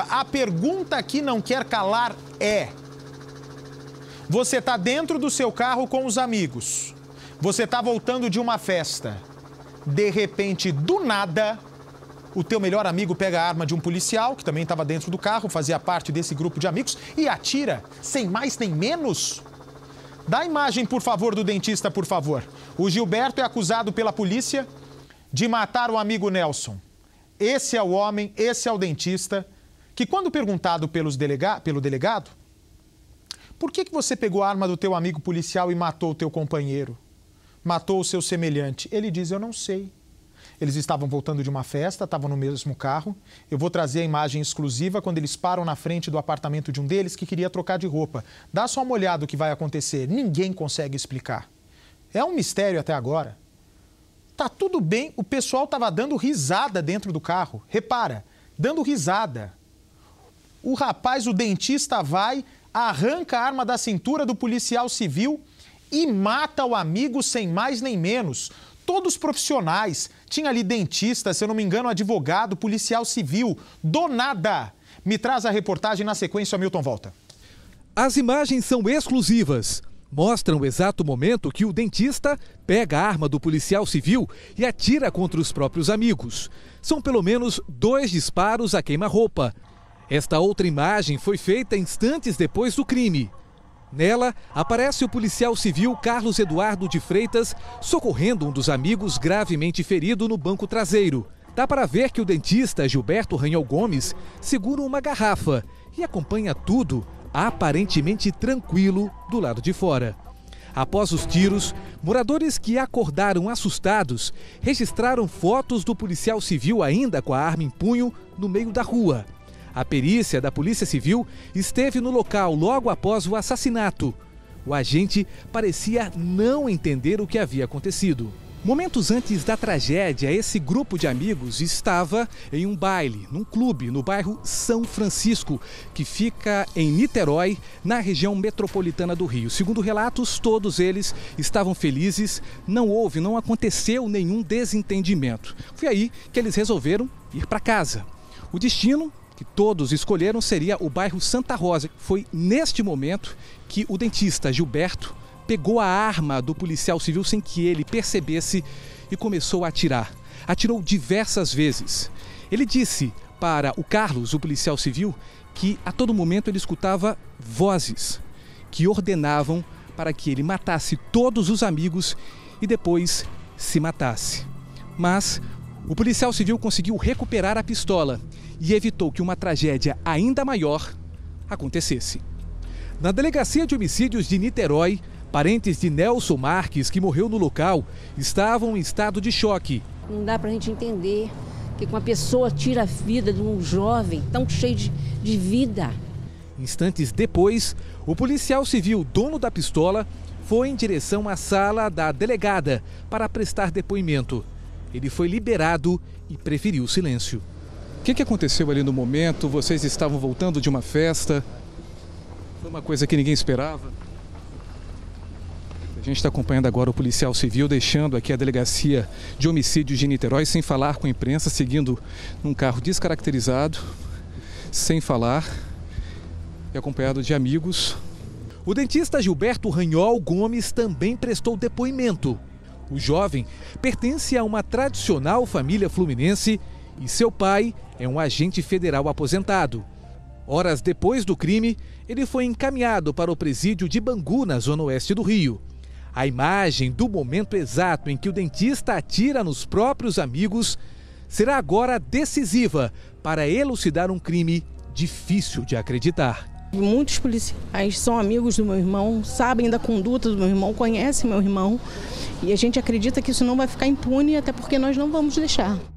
A pergunta que não quer calar é: você está dentro do seu carro com os amigos, você está voltando de uma festa, de repente, do nada, o teu melhor amigo pega a arma de um policial, que também estava dentro do carro, fazia parte desse grupo de amigos, e atira, sem mais nem menos? Dá a imagem, por favor, do dentista, por favor. O Gilberto é acusado pela polícia de matar o amigo Nelson. Esse é o homem, esse é o dentista que quando perguntado pelos delega pelo delegado, por que, que você pegou a arma do teu amigo policial e matou o teu companheiro? Matou o seu semelhante? Ele diz, eu não sei. Eles estavam voltando de uma festa, estavam no mesmo carro. Eu vou trazer a imagem exclusiva quando eles param na frente do apartamento de um deles que queria trocar de roupa. Dá só uma olhada o que vai acontecer. Ninguém consegue explicar. É um mistério até agora. Tá tudo bem, o pessoal estava dando risada dentro do carro. Repara, dando risada. O rapaz, o dentista, vai, arranca a arma da cintura do policial civil e mata o amigo sem mais nem menos. Todos profissionais. Tinha ali dentista, se eu não me engano, advogado, policial civil. Do nada. Me traz a reportagem na sequência, Milton Volta. As imagens são exclusivas. Mostram o exato momento que o dentista pega a arma do policial civil e atira contra os próprios amigos. São pelo menos dois disparos a queima-roupa. Esta outra imagem foi feita instantes depois do crime. Nela, aparece o policial civil Carlos Eduardo de Freitas socorrendo um dos amigos gravemente ferido no banco traseiro. Dá para ver que o dentista Gilberto Ranhol Gomes segura uma garrafa e acompanha tudo, aparentemente tranquilo, do lado de fora. Após os tiros, moradores que acordaram assustados registraram fotos do policial civil ainda com a arma em punho no meio da rua. A perícia da Polícia Civil esteve no local logo após o assassinato. O agente parecia não entender o que havia acontecido. Momentos antes da tragédia, esse grupo de amigos estava em um baile, num clube no bairro São Francisco, que fica em Niterói, na região metropolitana do Rio. Segundo relatos, todos eles estavam felizes, não houve, não aconteceu nenhum desentendimento. Foi aí que eles resolveram ir para casa. O destino que todos escolheram seria o bairro Santa Rosa. Foi neste momento que o dentista Gilberto pegou a arma do policial civil sem que ele percebesse e começou a atirar. Atirou diversas vezes. Ele disse para o Carlos, o policial civil, que a todo momento ele escutava vozes que ordenavam para que ele matasse todos os amigos e depois se matasse. Mas o policial civil conseguiu recuperar a pistola e evitou que uma tragédia ainda maior acontecesse. Na delegacia de homicídios de Niterói, parentes de Nelson Marques, que morreu no local, estavam em estado de choque. Não dá para a gente entender que uma pessoa tira a vida de um jovem tão cheio de, de vida. Instantes depois, o policial civil dono da pistola foi em direção à sala da delegada para prestar depoimento. Ele foi liberado e preferiu silêncio que, que aconteceu ali no momento? Vocês estavam voltando de uma festa? Foi uma coisa que ninguém esperava? A gente está acompanhando agora o policial civil deixando aqui a delegacia de homicídios de Niterói sem falar com a imprensa, seguindo num carro descaracterizado, sem falar e acompanhado de amigos. O dentista Gilberto Ranhol Gomes também prestou depoimento. O jovem pertence a uma tradicional família fluminense e seu pai é um agente federal aposentado. Horas depois do crime, ele foi encaminhado para o presídio de Bangu, na zona oeste do Rio. A imagem do momento exato em que o dentista atira nos próprios amigos será agora decisiva para elucidar um crime difícil de acreditar. Muitos policiais são amigos do meu irmão, sabem da conduta do meu irmão, conhecem meu irmão e a gente acredita que isso não vai ficar impune, até porque nós não vamos deixar.